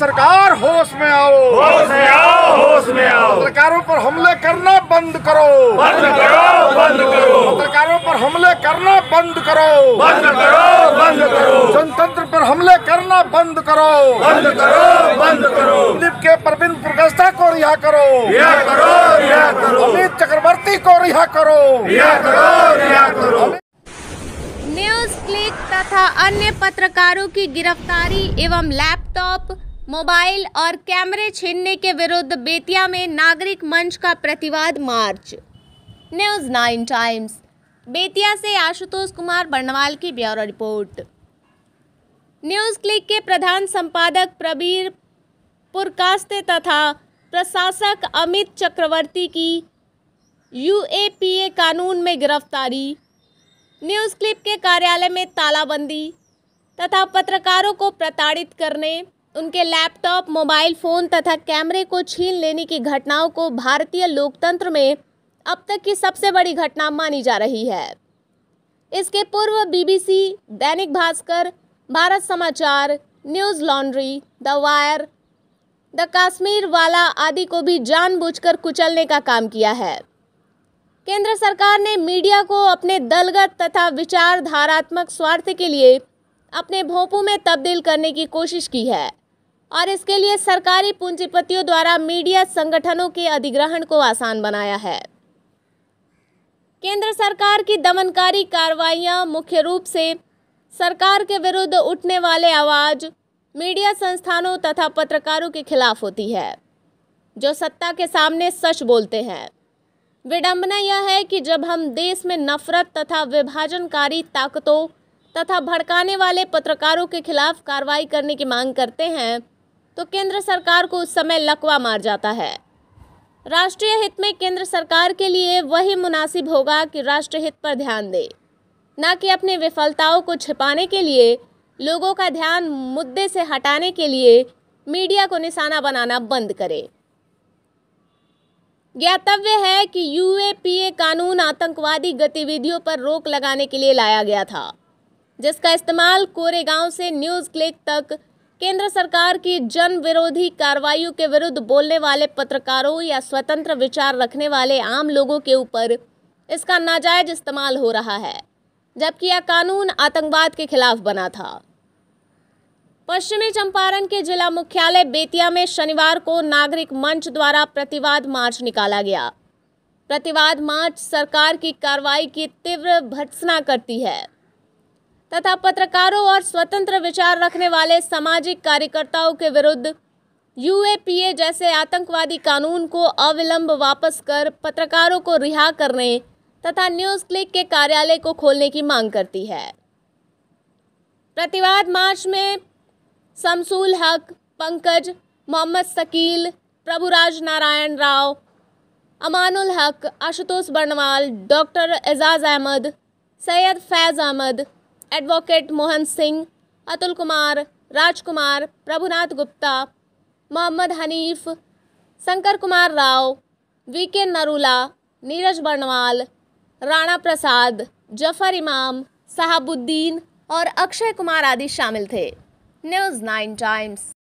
सरकार होश में आओ होश में आओ होश में आओ पत्रकारों पर हमले करना बंद करो बंद करो बंद करो पत्रकारों पर हमले करना बंद करो बंद करो बंद करो जनतंत्र पर हमले करना बंद करो बंद करो बंद करो दिलीप के प्रवीण प्रगस्ता को रिहा करो रिहा करो रिहा करो अमित चक्रवर्ती को रिहा करो रिहा करो रिहा करो न्यूज क्लिक तथा अन्य पत्रकारों की गिरफ्तारी एवं लैपटॉप मोबाइल और कैमरे छीनने के विरुद्ध बेतिया में नागरिक मंच का प्रतिवाद march news nine times Bettiah से आशुतोष कुमार बर्णवाल की ब्यौरा रिपोर्ट न्यूज क्लिक के प्रधान संपादक प्रबीर पुरकास्ते तथा प्रशासक अमित चक्रवर्ती की यूएपीए कानून में गिरफ्तारी न्यूज़ क्लिप के कार्यालय में तालाबंदी तथा पत्रकारों को प्रताड़ित करने उनके लैपटॉप मोबाइल फ़ोन तथा कैमरे को छीन लेने की घटनाओं को भारतीय लोकतंत्र में अब तक की सबसे बड़ी घटना मानी जा रही है इसके पूर्व बीबीसी, दैनिक Bhaskar Bharat Samachar Newslaundry the Wire the Kashmir Walla आदि को भी जानबूझकर कुचलने का काम किया है केंद्र सरकार ने मीडिया को अपने दलगत तथा विचारधारात्मक स्वार्थ के लिए अपने भोपू में तब्दील करने की कोशिश की है और इसके लिए सरकारी पूंजीपतियों द्वारा मीडिया संगठनों के अधिग्रहण को आसान बनाया है केंद्र सरकार की दमनकारी कार्रवाइयां मुख्य रूप से सरकार के विरुद्ध उठने वाले आवाज मीडिया संस्थानों तथा पत्रकारों के खिलाफ होती है जो सत्ता के सामने सच बोलते हैं विडंबना यह है कि जब हम देश में नफरत तथा विभाजनकारी ताकतों तथा भड़काने वाले पत्रकारों के खिलाफ कार्रवाई करने की मांग करते हैं तो केंद्र सरकार को उस समय लकवा मार जाता है राष्ट्रीय हित में केंद्र सरकार के लिए वही मुनासिब होगा कि राष्ट्रहित पर ध्यान दे न कि अपनी विफलताओं को छिपाने के लिए लोगों का ध्यान मुद्दे से हटाने के लिए मीडिया को निशाना बनाना बंद करे ज्ञातव्य है कि यूएपीए कानून आतंकवादी गतिविधियों पर रोक लगाने के लिए लाया गया था जिसका इस्तेमाल कोरेगांव से न्यूज़ क्लिक तक केंद्र सरकार की जन विरोधी कार्रवाई के विरुद्ध बोलने वाले पत्रकारों या स्वतंत्र विचार रखने वाले आम लोगों के ऊपर इसका नाजायज इस्तेमाल हो रहा है जबकि यह कानून आतंकवाद के खिलाफ बना था पश्चिमी चंपारण के जिला मुख्यालय बेतिया में शनिवार को नागरिक मंच द्वारा प्रतिवाद मार्च निकाला गया प्रतिवाद मार्च सरकार की कार्रवाई की तीव्र भत्सना करती है तथा पत्रकारों और स्वतंत्र विचार रखने वाले सामाजिक कार्यकर्ताओं के विरुद्ध यूएपीए जैसे आतंकवादी कानून को अविलंब वापस कर पत्रकारों को रिहा करने तथा न्यूज क्लिक के कार्यालय को खोलने की मांग करती है प्रतिवाद मार्च में शमसूल हक Pankaj Mohammad Shakeel Prabhuraj Narayan Rao Amanul Haque Ashutosh Barnwal doctor Ejaz Ahmad Syed Faiz Ahmad advocate Mohan Singh Atul Kumar Rajkumar Prabhunath Gupta Mohammad Hanif Shankar Kumar Rao V K Narula Neeraj Barnwal Rana प्रसाद जफर इमाम साहबुद्दीन और अक्षय कुमार आदि शामिल थे न्यूज़ नाइन टाइम्स